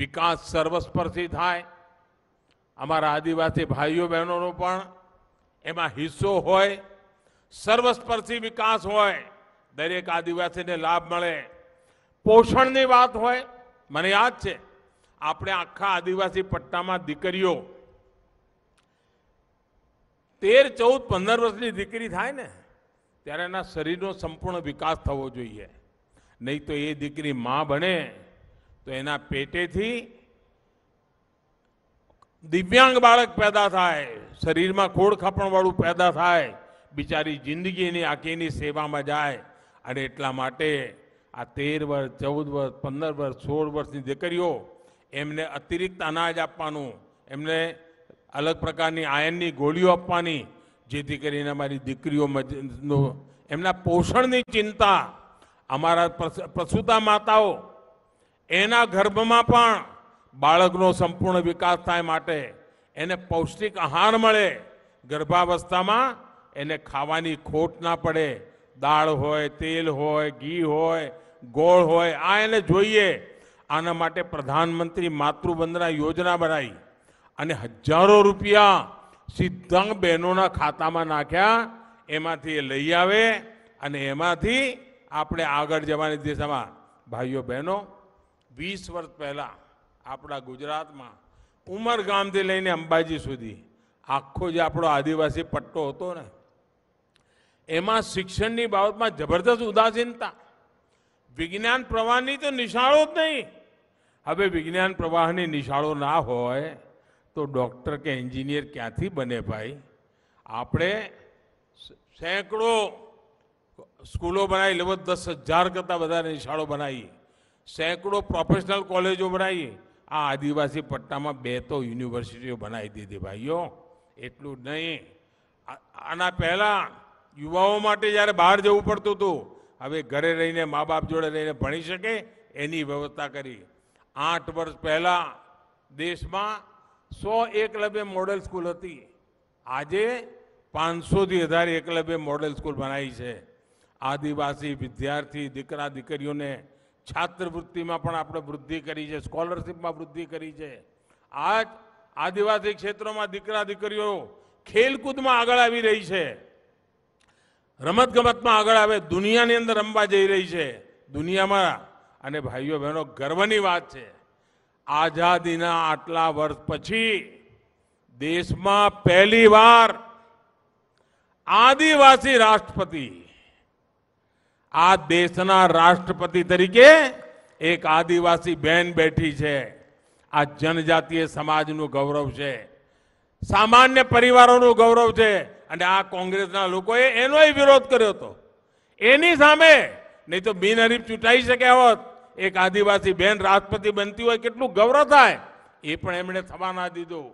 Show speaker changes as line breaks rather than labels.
વિકાસ સર્વસ્પર્શી થાય અમારા આદિવાસી ભાઈઓ બહેનોનો પણ એમાં હિસ્સો હોય સર્વસ્પર્શી વિકાસ હોય દરેક આદિવાસીને લાભ મળે પોષણની વાત હોય મને યાદ છે આપણે આખા આદિવાસી પટ્ટામાં દીકરીઓ તેર ચૌદ પંદર વર્ષની દીકરી થાય ને ત્યારે એના શરીરનો સંપૂર્ણ વિકાસ થવો જોઈએ નહીં તો એ દીકરી માં ભણે તો એના પેટેથી દિવ્યાંગ બાળક પેદા થાય શરીરમાં ખોડ પેદા થાય બિચારી જિંદગીની આખીની સેવામાં જાય અને એટલા માટે આ તેર વર્ષ ચૌદ વર્ષ પંદર વર્ષ સોળ વર્ષની દીકરીઓ એમને અતિરિક્ત અનાજ આપવાનું એમને અલગ પ્રકારની આયનની ગોળીઓ આપવાની જેથી કરીને અમારી દીકરીઓ એમના પોષણની ચિંતા અમારા પ્રસૂતા માતાઓ એના ગર્ભમાં પણ બાળકનો સંપૂર્ણ વિકાસ થાય માટે એને પૌષ્ટિક આહાર મળે ગર્ભાવસ્થામાં એને ખાવાની ખોટ ના પડે દાળ હોય તેલ હોય ઘી હોય ગોળ હોય આ એને જોઈએ આના માટે પ્રધાનમંત્રી માતૃવંદના યોજના બનાવી અને હજારો રૂપિયા સીધા બહેનોના ખાતામાં નાખ્યા એમાંથી એ લઈ આવે અને એમાંથી આપણે આગળ જવાની દિશામાં ભાઈઓ બહેનો વીસ વર્ષ પહેલાં આપણા ગુજરાતમાં ઉમર ગામથી લઈને અંબાજી સુધી આખો જે આપણો આદિવાસી પટ્ટો હતો ને એમાં શિક્ષણની બાબતમાં જબરદસ્ત ઉદાસીનતા વિજ્ઞાન પ્રવાહની તો નિશાળો જ નહીં હવે વિજ્ઞાન પ્રવાહની નિશાળો ના હોય તો ડૉક્ટર કે એન્જિનિયર ક્યાંથી બને ભાઈ આપણે સેંકડો સ્કૂલો બનાવી લગભગ દસ હજાર કરતાં બધા નિશાળો બનાવીએ સેંકડો પ્રોફેશનલ કોલેજો બનાવી આ આદિવાસી પટ્ટામાં બે તો યુનિવર્સિટીઓ બનાવી દીધી ભાઈઓ એટલું નહીં આના પહેલાં યુવાઓ માટે જ્યારે બહાર જવું પડતું હતું હવે ઘરે રહીને મા બાપ જોડે રહીને ભણી શકે એની વ્યવસ્થા કરી આઠ વર્ષ પહેલાં દેશમાં સો એકલવ્ય મોડલ સ્કૂલ હતી આજે પાંચસોથી વધારે એકલવ્ય મોડલ સ્કૂલ બનાવી છે આદિવાસી વિદ્યાર્થી દીકરા દીકરીઓને છાત્રવૃત્તિમાં પણ આપણે વૃદ્ધિ કરી છે સ્કોલરશિપમાં વૃદ્ધિ કરી છે આજ આદિવાસી ક્ષેત્રોમાં દીકરા દીકરીઓ ખેલકૂદમાં આગળ આવી રહી છે રમતગમતમાં આગળ આવે દુનિયાની અંદર રમવા જઈ રહી છે દુનિયામાં અને ભાઈઓ બહેનો ગર્વની વાત છે આઝાદીના આટલા વર્ષ પછી દેશમાં પહેલીવાર આદિવાસી રાષ્ટ્રપતિ આ દેશના રાષ્ટ્રપતિ તરીકે એક આદિવાસી બહેન બેઠી છે આ જનજાતીય સમાજનું ગૌરવ છે સામાન્ય પરિવારોનું ગૌરવ છે અને આ કોંગ્રેસના લોકોએ એનો વિરોધ કર્યો હતો એની સામે નહીં તો બિનહરીફ ચૂંટાઈ શક્યા હોત એક આદિવાસી બહેન રાષ્ટ્રપતિ બનતી હોય કેટલું ગૌરવ થાય એ પણ એમણે થવા ના દીધું